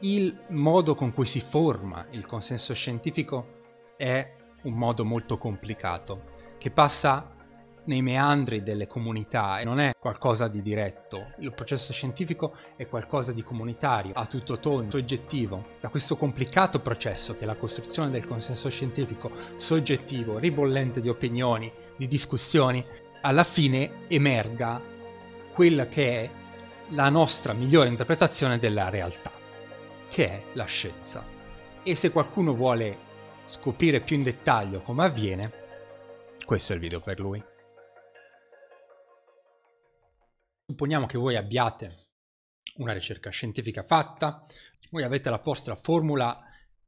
il modo con cui si forma il consenso scientifico è un modo molto complicato, che passa nei meandri delle comunità e non è qualcosa di diretto. Il processo scientifico è qualcosa di comunitario, a tutto tondo, soggettivo. Da questo complicato processo che è la costruzione del consenso scientifico soggettivo, ribollente di opinioni, di discussioni, alla fine emerga quella che è la nostra migliore interpretazione della realtà che è la scienza. E se qualcuno vuole scoprire più in dettaglio come avviene, questo è il video per lui. Supponiamo che voi abbiate una ricerca scientifica fatta, voi avete la vostra formula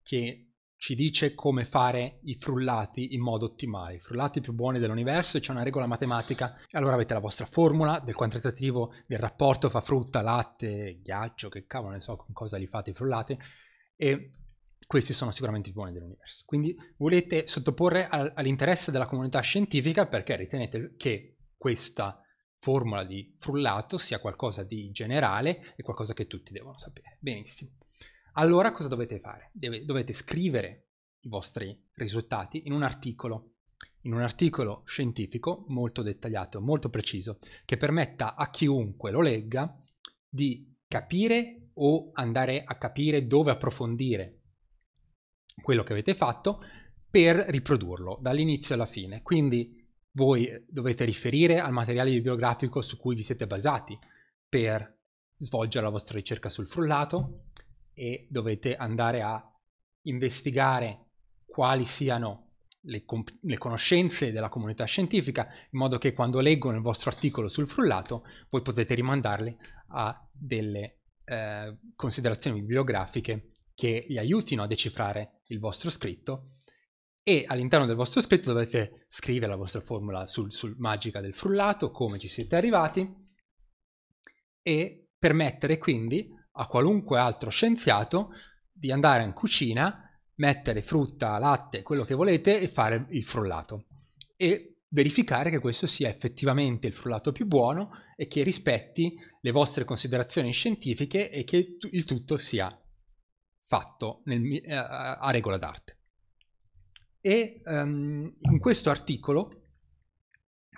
che ci dice come fare i frullati in modo ottimale, i frullati più buoni dell'universo, c'è una regola matematica. Allora avete la vostra formula del quantitativo del rapporto fra frutta, latte, ghiaccio, che cavolo ne so con cosa li fate i frullati, e questi sono sicuramente i buoni dell'universo. Quindi volete sottoporre all'interesse della comunità scientifica perché ritenete che questa formula di frullato sia qualcosa di generale e qualcosa che tutti devono sapere. Benissimo. Allora cosa dovete fare? Deve, dovete scrivere i vostri risultati in un articolo, in un articolo scientifico molto dettagliato, molto preciso, che permetta a chiunque lo legga di capire o andare a capire dove approfondire quello che avete fatto per riprodurlo dall'inizio alla fine. Quindi voi eh, dovete riferire al materiale bibliografico su cui vi siete basati per svolgere la vostra ricerca sul frullato, e dovete andare a investigare quali siano le, comp- le, conoscenze della comunità scientifica, in modo che quando leggono il vostro articolo sul frullato, voi potete rimandarli a delle eh, considerazioni bibliografiche che vi aiutino a decifrare il vostro scritto e all'interno del vostro scritto dovete scrivere la vostra formula sul, sul magica del frullato, come ci siete arrivati e permettere quindi a qualunque altro scienziato di andare in cucina, mettere frutta, latte, quello che volete e fare il frullato e verificare che questo sia effettivamente il frullato più buono e che rispetti le vostre considerazioni scientifiche e che il tutto sia fatto nel, eh, a regola d'arte. E um, in questo articolo,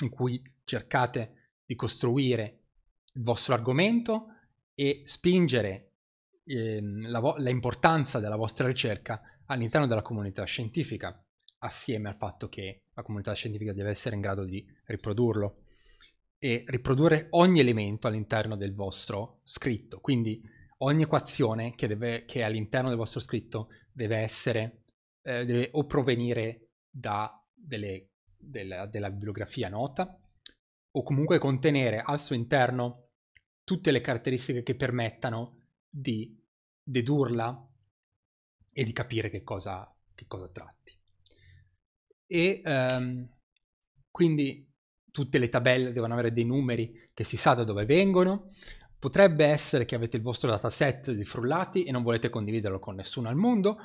in cui cercate di costruire il vostro argomento, e spingere eh, l'importanza vo- della vostra ricerca all'interno della comunità scientifica, assieme al fatto che la comunità scientifica deve essere in grado di riprodurlo e riprodurre ogni elemento all'interno del vostro scritto. Quindi ogni equazione che, deve, che è all'interno del vostro scritto deve essere eh, deve o provenire da delle, della, della bibliografia nota o comunque contenere al suo interno tutte le caratteristiche che permettano di dedurla e di capire che cosa, che cosa tratti. E um, quindi tutte le tabelle devono avere dei numeri che si sa da dove vengono. Potrebbe essere che avete il vostro dataset di frullati e non volete condividerlo con nessuno al mondo,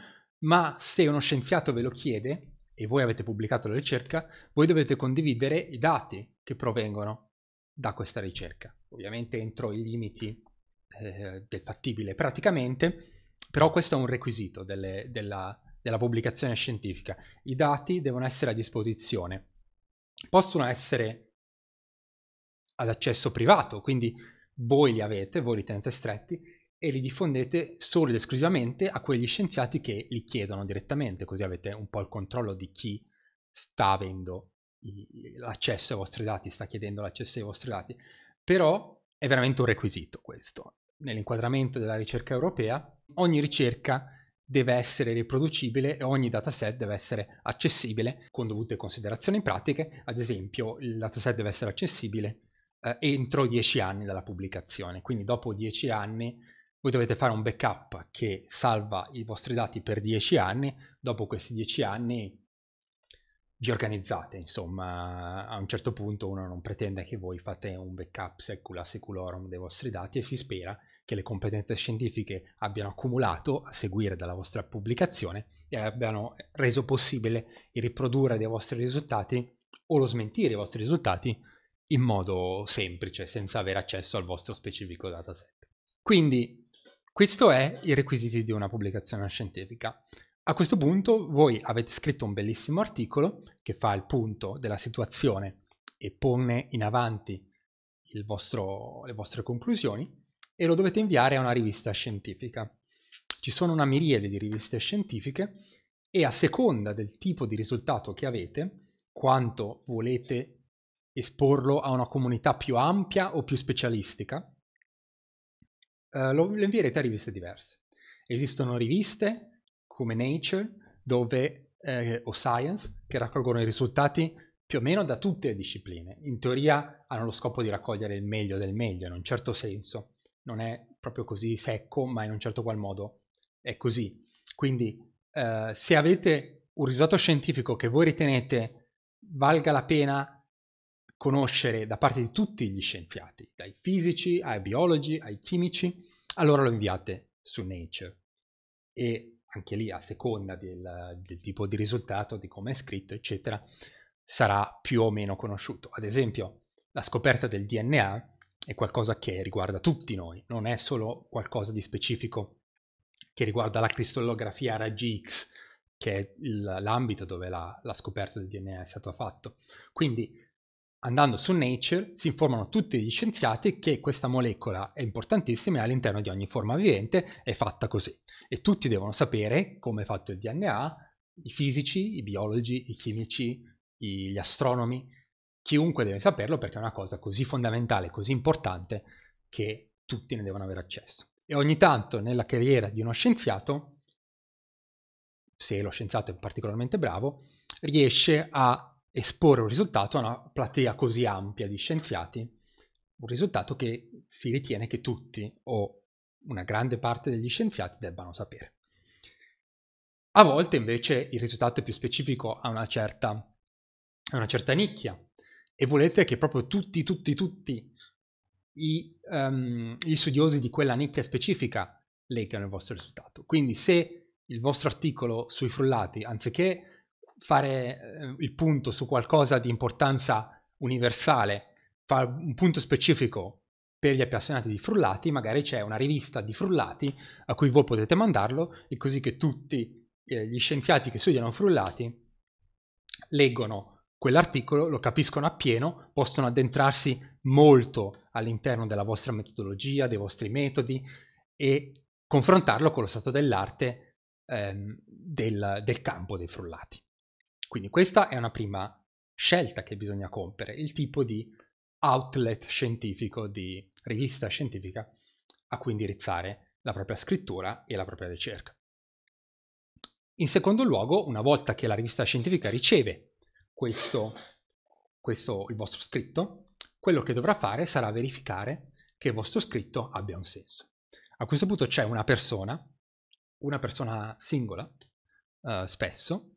ma se uno scienziato ve lo chiede e voi avete pubblicato la ricerca, voi dovete condividere i dati che provengono da questa ricerca, ovviamente entro i limiti eh, del fattibile praticamente, però questo è un requisito delle, della, della pubblicazione scientifica. I dati devono essere a disposizione, possono essere ad accesso privato, quindi voi li avete, voi li tenete stretti e li diffondete solo ed esclusivamente a quegli scienziati che li chiedono direttamente, così avete un po' il controllo di chi sta avendo l'accesso ai vostri dati, sta chiedendo l'accesso ai vostri dati, però è veramente un requisito questo. Nell'inquadramento della ricerca europea ogni ricerca deve essere riproducibile e ogni dataset deve essere accessibile con dovute considerazioni pratiche, ad esempio il dataset deve essere accessibile eh, entro 10 anni dalla pubblicazione, quindi dopo 10 anni voi dovete fare un backup che salva i vostri dati per 10 anni, dopo questi 10 anni vi organizzate, insomma, a un certo punto uno non pretende che voi fate un backup secula seculorum dei vostri dati e si spera che le competenze scientifiche abbiano accumulato a seguire dalla vostra pubblicazione e abbiano reso possibile il riprodurre dei vostri risultati o lo smentire i vostri risultati in modo semplice, senza avere accesso al vostro specifico dataset. Quindi, questo è i requisiti di una pubblicazione scientifica. A questo punto voi avete scritto un bellissimo articolo che fa il punto della situazione e pone in avanti vostro, le vostre conclusioni e lo dovete inviare a una rivista scientifica. Ci sono una miriade di riviste scientifiche e a seconda del tipo di risultato che avete, quanto volete esporlo a una comunità più ampia o più specialistica, eh, lo, lo invierete a riviste diverse. Esistono riviste come Nature dove, eh, o Science che raccolgono i risultati più o meno da tutte le discipline. In teoria hanno lo scopo di raccogliere il meglio del meglio, in un certo senso. Non è proprio così secco, ma in un certo qual modo è così. Quindi eh, se avete un risultato scientifico che voi ritenete valga la pena conoscere da parte di tutti gli scienziati, dai fisici ai biologi ai chimici, allora lo inviate su Nature e anche lì a seconda del, del tipo di risultato, di come è scritto, eccetera, sarà più o meno conosciuto. Ad esempio, la scoperta del DNA è qualcosa che riguarda tutti noi, non è solo qualcosa di specifico che riguarda la cristallografia a raggi X, che è l'ambito dove la, la, scoperta del DNA è stata fatta. Quindi andando su Nature si informano tutti gli scienziati che questa molecola è importantissima e all'interno di ogni forma vivente è fatta così. E tutti devono sapere come è fatto il DNA, i fisici, i biologi, i chimici, gli astronomi, chiunque deve saperlo perché è una cosa così fondamentale, così importante che tutti ne devono avere accesso. E ogni tanto nella carriera di uno scienziato, se lo scienziato è particolarmente bravo, riesce a esporre un risultato a una platea così ampia di scienziati, un risultato che si ritiene che tutti o una grande parte degli scienziati debbano sapere. A volte invece il risultato è più specifico a una certa, a una certa nicchia e volete che proprio tutti, tutti, tutti i, um, gli studiosi di quella nicchia specifica leggano il vostro risultato. Quindi se il vostro articolo sui frullati, anziché fare eh, il punto su qualcosa di importanza universale, fare un punto specifico per gli appassionati di frullati, magari c'è una rivista di frullati a cui voi potete mandarlo e così che tutti eh, gli scienziati che studiano frullati leggono quell'articolo, lo capiscono appieno, possono addentrarsi molto all'interno della vostra metodologia, dei vostri metodi e confrontarlo con lo stato dell'arte ehm, del, del campo dei frullati. Quindi questa è una prima scelta che bisogna compiere, il tipo di outlet scientifico, di rivista scientifica a cui indirizzare la propria scrittura e la propria ricerca. In secondo luogo, una volta che la rivista scientifica riceve questo, questo, il vostro scritto, quello che dovrà fare sarà verificare che il vostro scritto abbia un senso. A questo punto c'è una persona, una persona singola, eh, spesso,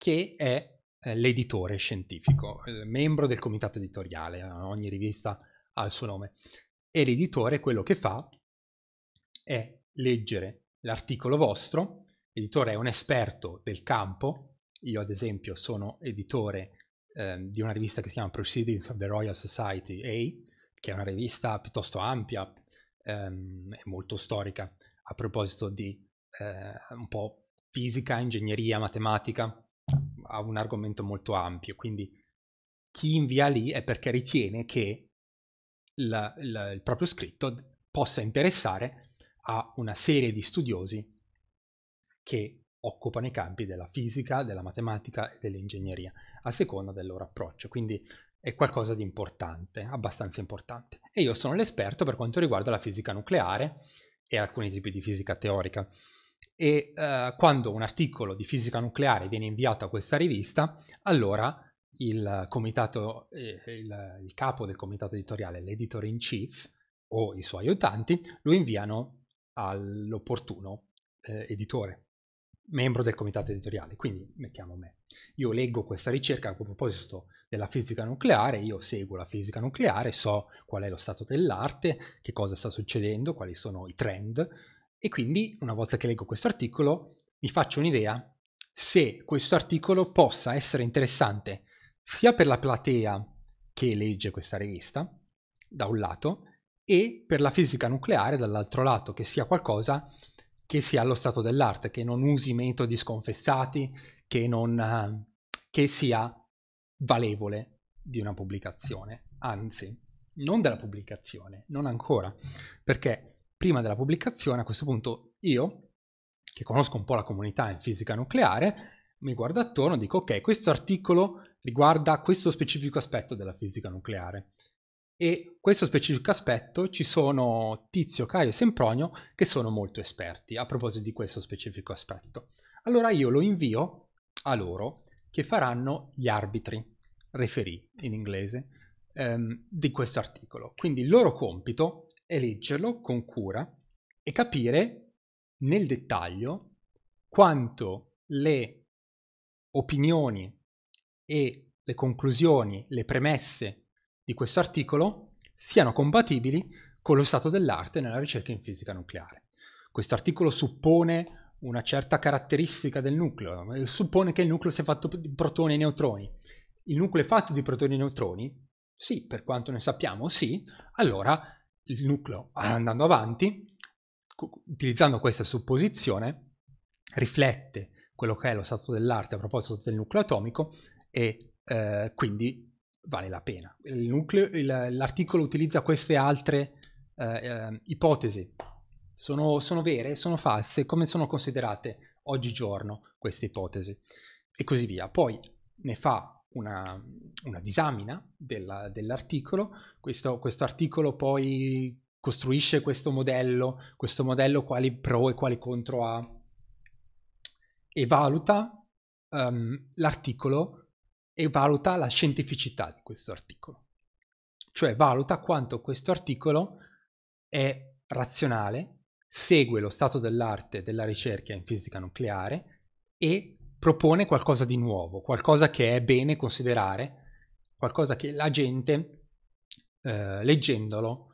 che è eh, l'editore scientifico, membro del comitato editoriale, ogni rivista ha il suo nome. E l'editore quello che fa è leggere l'articolo vostro, l'editore è un esperto del campo, io ad esempio sono editore eh, di una rivista che si chiama Proceedings of the Royal Society A, che è una rivista piuttosto ampia ehm, molto storica a proposito di eh, un po' fisica, ingegneria, matematica, a un argomento molto ampio, quindi chi invia lì è perché ritiene che la, la, il proprio scritto possa interessare a una serie di studiosi che occupano i campi della fisica, della matematica e dell'ingegneria, a seconda del loro approccio. Quindi è qualcosa di importante, abbastanza importante. E io sono l'esperto per quanto riguarda la fisica nucleare e alcuni tipi di fisica teorica e eh, quando un articolo di fisica nucleare viene inviato a questa rivista, allora il, comitato, eh, il, il capo del comitato editoriale, l'editor in chief o i suoi aiutanti, lo inviano all'opportuno eh, editore, membro del comitato editoriale. Quindi mettiamo me. Io leggo questa ricerca a proposito della fisica nucleare, io seguo la fisica nucleare, so qual è lo stato dell'arte, che cosa sta succedendo, quali sono i trend, e quindi, una volta che leggo questo articolo, mi faccio un'idea se questo articolo possa essere interessante sia per la platea che legge questa rivista, da un lato, e per la fisica nucleare dall'altro lato, che sia qualcosa che sia allo stato dell'arte, che non usi metodi sconfessati, che, non, eh, che sia valevole di una pubblicazione, anzi, non della pubblicazione, non ancora, perché prima della pubblicazione, a questo punto io, che conosco un po' la comunità in fisica nucleare, mi guardo attorno e dico ok, questo articolo riguarda questo specifico aspetto della fisica nucleare. E questo specifico aspetto ci sono Tizio, Caio e Sempronio che sono molto esperti a proposito di questo specifico aspetto. Allora io lo invio a loro che faranno gli arbitri, referì in inglese, ehm, di questo articolo. Quindi il loro compito e leggerlo con cura e capire nel dettaglio quanto le opinioni e le conclusioni, le premesse di questo articolo siano compatibili con lo stato dell'arte nella ricerca in fisica nucleare. Questo articolo suppone una certa caratteristica del nucleo, eh, suppone che il nucleo sia fatto di protoni e neutroni. Il nucleo è fatto di protoni e neutroni? Sì, per quanto ne sappiamo, sì. Allora il nucleo andando avanti, utilizzando questa supposizione, riflette quello che è lo stato dell'arte a proposito del nucleo atomico e eh, quindi vale la pena. Il nucleo, il, l'articolo utilizza queste altre eh, eh ipotesi. Sono, sono vere? Sono false? Come sono considerate oggigiorno queste ipotesi? E così via. Poi ne fa una, una disamina della, dell'articolo, questo, questo articolo poi costruisce questo modello, questo modello quali pro e quali contro ha e valuta um, l'articolo e valuta la scientificità di questo articolo, cioè valuta quanto questo articolo è razionale, segue lo stato dell'arte della ricerca in fisica nucleare e propone qualcosa di nuovo, qualcosa che è bene considerare, qualcosa che la gente, eh, leggendolo,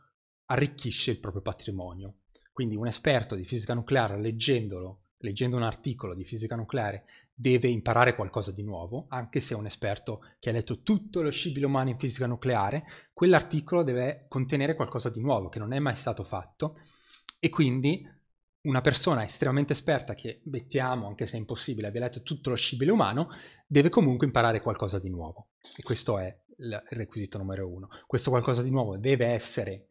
arricchisce il proprio patrimonio. Quindi un esperto di fisica nucleare, leggendolo, leggendo un articolo di fisica nucleare, deve imparare qualcosa di nuovo, anche se è un esperto che ha letto tutto lo scibile umano in fisica nucleare, quell'articolo deve contenere qualcosa di nuovo che non è mai stato fatto e quindi una persona estremamente esperta che mettiamo, anche se è impossibile, abbia letto tutto lo scibile umano, deve comunque imparare qualcosa di nuovo. E questo è il requisito numero uno. Questo qualcosa di nuovo deve essere,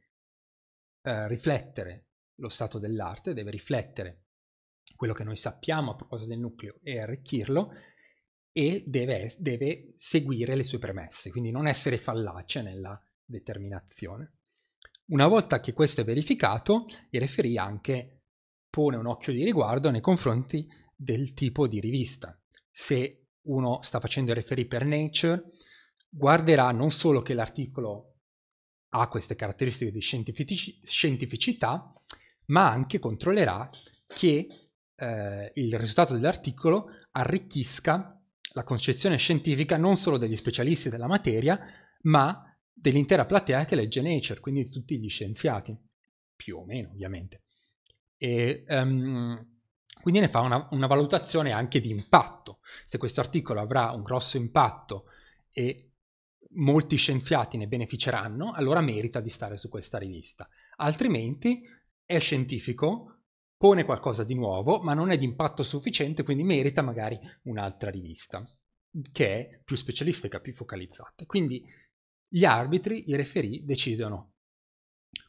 eh, riflettere lo stato dell'arte, deve riflettere quello che noi sappiamo a proposito del nucleo e arricchirlo e deve, deve seguire le sue premesse, quindi non essere fallace nella determinazione. Una volta che questo è verificato, i referì anche pone un occhio di riguardo nei confronti del tipo di rivista. Se uno sta facendo il referee per Nature, guarderà non solo che l'articolo ha queste caratteristiche di scientifici- scientificità, ma anche controllerà che eh, il risultato dell'articolo arricchisca la concezione scientifica non solo degli specialisti della materia, ma dell'intera platea che legge Nature, quindi tutti gli scienziati, più o meno ovviamente e um, quindi ne fa una, una, valutazione anche di impatto. Se questo articolo avrà un grosso impatto e molti scienziati ne beneficeranno, allora merita di stare su questa rivista. Altrimenti è scientifico, pone qualcosa di nuovo, ma non è di impatto sufficiente, quindi merita magari un'altra rivista che è più specialistica, più focalizzata. Quindi gli arbitri, i referì, decidono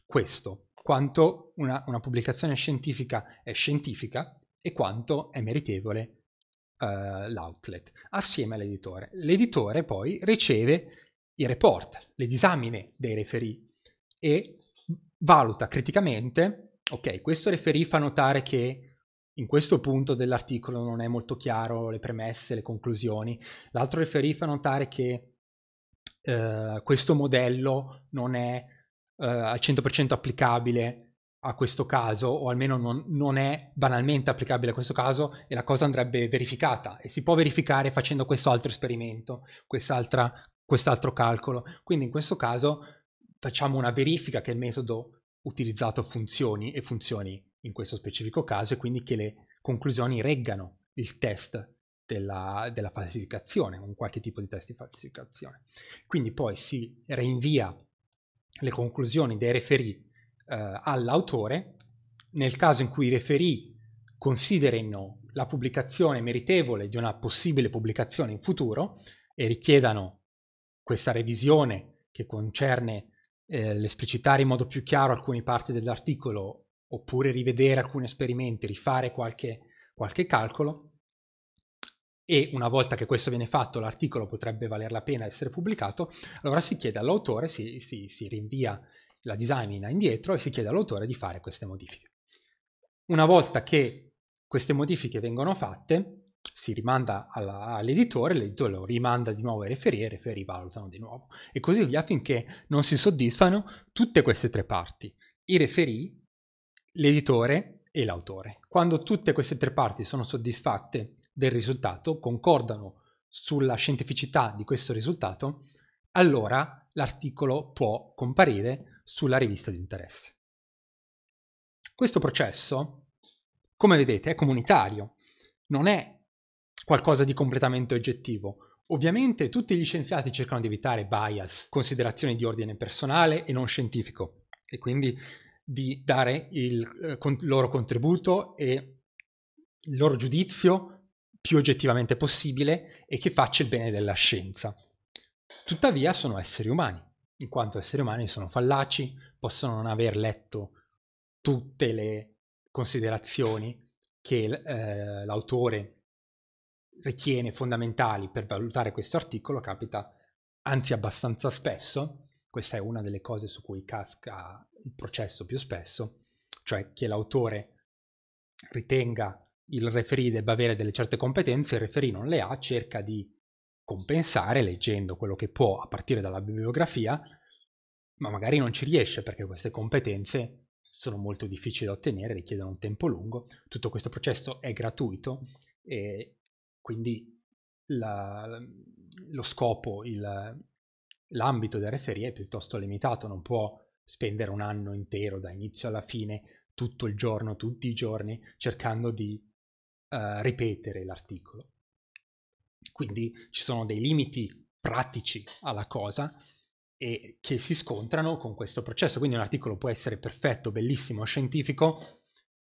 questo quanto una, una pubblicazione scientifica è scientifica e quanto è meritevole uh, l'outlet, assieme all'editore. L'editore poi riceve i report, le disamine dei referì e valuta criticamente, ok, questo referì fa notare che in questo punto dell'articolo non è molto chiaro le premesse, le conclusioni, l'altro referì fa notare che eh, questo modello non è eh, al 100% applicabile a questo caso, o almeno non, non, è banalmente applicabile a questo caso, e la cosa andrebbe verificata e si può verificare facendo questo altro esperimento, quest'altro calcolo. Quindi in questo caso facciamo una verifica che il metodo utilizzato funzioni e funzioni in questo specifico caso e quindi che le conclusioni reggano il test della, della falsificazione, un qualche tipo di test di falsificazione. Quindi poi si reinvia le conclusioni dei referì eh, all'autore, nel caso in cui i referì considerino la pubblicazione meritevole di una possibile pubblicazione in futuro e richiedano questa revisione che concerne eh, l'esplicitare in modo più chiaro alcune parti dell'articolo oppure rivedere alcuni esperimenti, rifare qualche, qualche calcolo, e una volta che questo viene fatto l'articolo potrebbe valer la pena essere pubblicato, allora si chiede all'autore, si, si, si rinvia la disamina indietro e si chiede all'autore di fare queste modifiche. Una volta che queste modifiche vengono fatte, si rimanda alla, all'editore, l'editore lo rimanda di nuovo ai referi e i referi valutano di nuovo e così via finché non si soddisfano tutte queste tre parti, i referi, l'editore e l'autore. Quando tutte queste tre parti sono soddisfatte del risultato, concordano sulla scientificità di questo risultato, allora l'articolo può comparire sulla rivista di interesse. Questo processo, come vedete, è comunitario, non è qualcosa di completamente oggettivo. Ovviamente tutti gli scienziati cercano di evitare bias, considerazioni di ordine personale e non scientifico, e quindi di dare il eh, con- loro contributo e il loro giudizio più oggettivamente possibile e che faccia il bene della scienza. Tuttavia sono esseri umani, in quanto esseri umani sono fallaci, possono non aver letto tutte le considerazioni che eh, l'autore ritiene fondamentali per valutare questo articolo, capita anzi abbastanza spesso, questa è una delle cose su cui casca il processo più spesso, cioè che l'autore ritenga il referee debba avere delle certe competenze, il referee non le ha, cerca di compensare leggendo quello che può a partire dalla bibliografia, ma magari non ci riesce perché queste competenze sono molto difficili da ottenere, richiedono un tempo lungo, tutto questo processo è gratuito e quindi la, lo scopo, il, l'ambito del referee è piuttosto limitato, non può spendere un anno intero da inizio alla fine, tutto il giorno, tutti i giorni, cercando di eh, ripetere l'articolo. Quindi ci sono dei limiti pratici alla cosa e che si scontrano con questo processo. Quindi un articolo può essere perfetto, bellissimo, scientifico,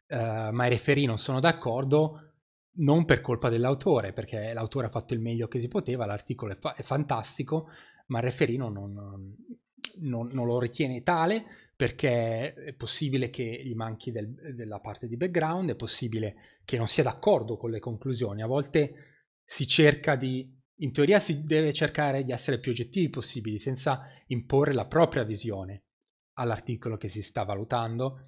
eh, ma i referì non sono d'accordo non per colpa dell'autore, perché l'autore ha fatto il meglio che si poteva, l'articolo è, fa- è fantastico, ma il referino non, non, non, lo ritiene tale perché è possibile che gli manchi del, della parte di background, è possibile che non sia d'accordo con le conclusioni, a volte si cerca di, in teoria si deve cercare di essere più oggettivi possibili senza imporre la propria visione all'articolo che si sta valutando,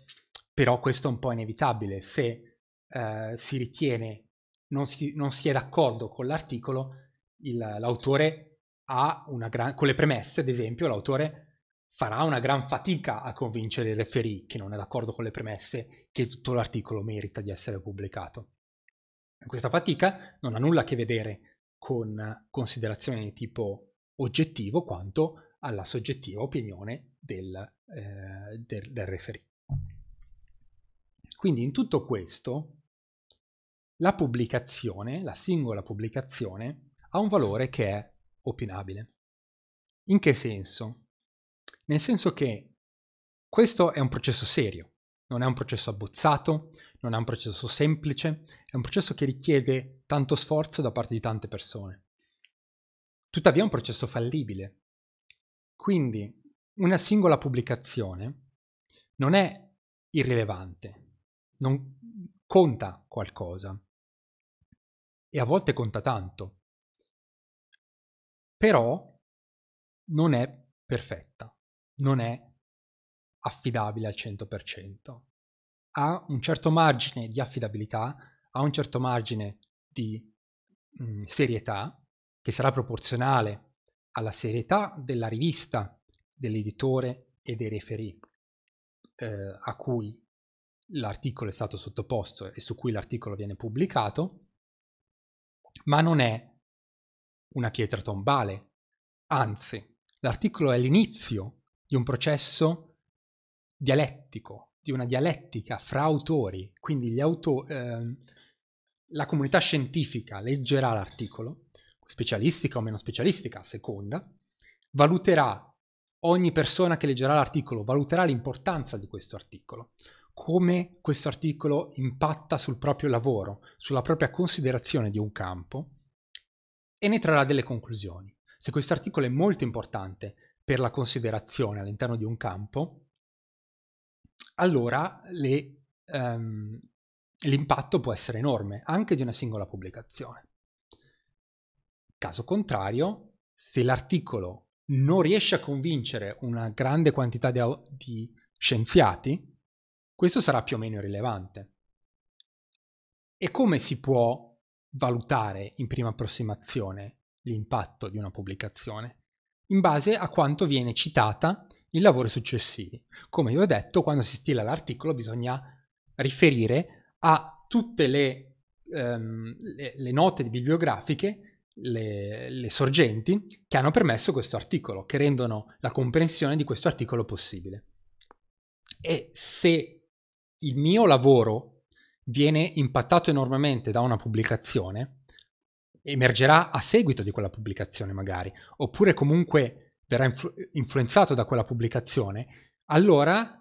però questo è un po' inevitabile, se eh, si ritiene non si, non si, è d'accordo con l'articolo, il, l'autore ha una gran, con le premesse ad esempio, l'autore farà una gran fatica a convincere il referee, che non è d'accordo con le premesse, che tutto l'articolo merita di essere pubblicato. Questa fatica non ha nulla a che vedere con considerazioni di tipo oggettivo quanto alla soggettiva opinione del, eh, del, del referee. Quindi in tutto questo la pubblicazione, la singola pubblicazione, ha un valore che è opinabile. In che senso? Nel senso che questo è un processo serio, non è un processo abbozzato, non è un processo semplice, è un processo che richiede tanto sforzo da parte di tante persone. Tuttavia è un processo fallibile. Quindi una singola pubblicazione non è irrilevante, non conta qualcosa e a volte conta tanto, però non è perfetta non è affidabile al 100%. Ha un certo margine di affidabilità, ha un certo margine di mh, mm, serietà, che sarà proporzionale alla serietà della rivista, dell'editore e dei referì eh, a cui l'articolo è stato sottoposto e su cui l'articolo viene pubblicato, ma non è una pietra tombale. Anzi, l'articolo è l'inizio di un processo dialettico, di una dialettica fra autori, quindi gli autori... Eh, la comunità scientifica leggerà l'articolo, specialistica o meno specialistica, a seconda, valuterà, ogni persona che leggerà l'articolo valuterà l'importanza di questo articolo, come questo articolo impatta sul proprio lavoro, sulla propria considerazione di un campo e ne trarrà delle conclusioni. Se questo articolo è molto importante per la considerazione all'interno di un campo, allora le, um, l'impatto può essere enorme, anche di una singola pubblicazione. Caso contrario, se l'articolo non riesce a convincere una grande quantità di, di scienziati, questo sarà più o meno irrilevante. E come si può valutare in prima approssimazione l'impatto di una pubblicazione? in base a quanto viene citata in lavori successivi. Come vi ho detto, quando si stila l'articolo bisogna riferire a tutte le, ehm, le, le note bibliografiche, le, le sorgenti che hanno permesso questo articolo, che rendono la comprensione di questo articolo possibile. E se il mio lavoro viene impattato enormemente da una pubblicazione, emergerà a seguito di quella pubblicazione magari, oppure comunque verrà influ- influenzato da quella pubblicazione, allora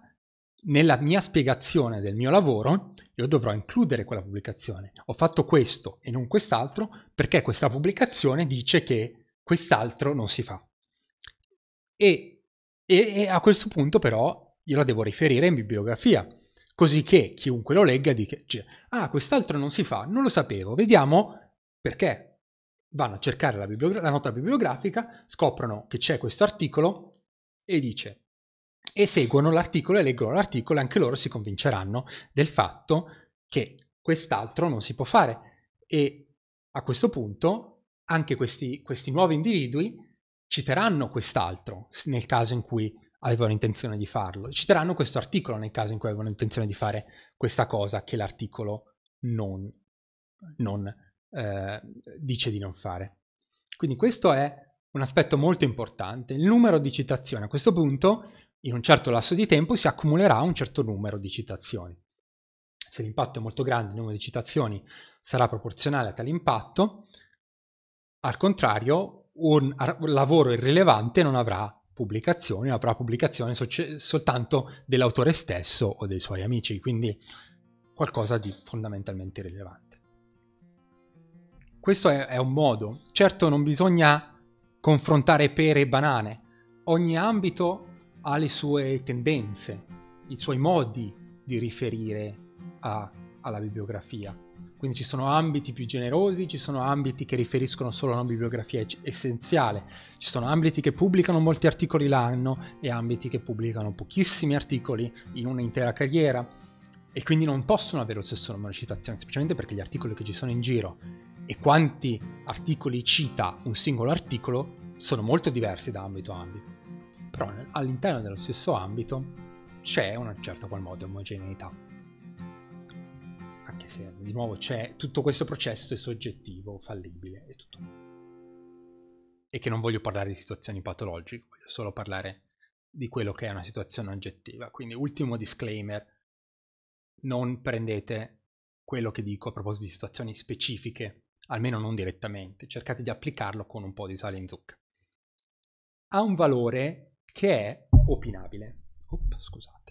nella mia spiegazione del mio lavoro io dovrò includere quella pubblicazione. Ho fatto questo e non quest'altro perché questa pubblicazione dice che quest'altro non si fa. E, e, e a questo punto però io la devo riferire in bibliografia, così che chiunque lo legga dica, ah, quest'altro non si fa, non lo sapevo, vediamo perché vanno a cercare la, bibliogra- la nota bibliografica, scoprono che c'è questo articolo e dice e seguono l'articolo e leggono l'articolo e anche loro si convinceranno del fatto che quest'altro non si può fare e a questo punto anche questi, questi nuovi individui citeranno quest'altro nel caso in cui avevano intenzione di farlo, citeranno questo articolo nel caso in cui avevano intenzione di fare questa cosa che l'articolo non, non eh, dice di non fare. Quindi questo è un aspetto molto importante. Il numero di citazioni a questo punto, in un certo lasso di tempo, si accumulerà un certo numero di citazioni. Se l'impatto è molto grande, il numero di citazioni sarà proporzionale a tale impatto, al contrario, un lavoro irrilevante non avrà pubblicazioni, avrà pubblicazioni soltanto dell'autore stesso o dei suoi amici, quindi qualcosa di fondamentalmente irrilevante. Questo è, è un modo. Certo non bisogna confrontare pere e banane. Ogni ambito ha le sue tendenze, i suoi modi di riferire a, alla bibliografia. Quindi ci sono ambiti più generosi, ci sono ambiti che riferiscono solo a una bibliografia essenziale, ci sono ambiti che pubblicano molti articoli l'anno e ambiti che pubblicano pochissimi articoli in un'intera carriera e quindi non possono avere lo stesso numero di citazioni, semplicemente perché gli articoli che ci sono in giro e quanti articoli cita un singolo articolo sono molto diversi da ambito a ambito. Però all'interno dello stesso ambito c'è una certa qual modo omogeneità. Anche se di nuovo c'è tutto questo processo è soggettivo, fallibile e tutto. E che non voglio parlare di situazioni patologiche, voglio solo parlare di quello che è una situazione oggettiva. Quindi ultimo disclaimer, non prendete quello che dico a proposito di situazioni specifiche almeno non direttamente, cercate di applicarlo con un po' di sale in zucca. Ha un valore che è opinabile. Oop, scusate.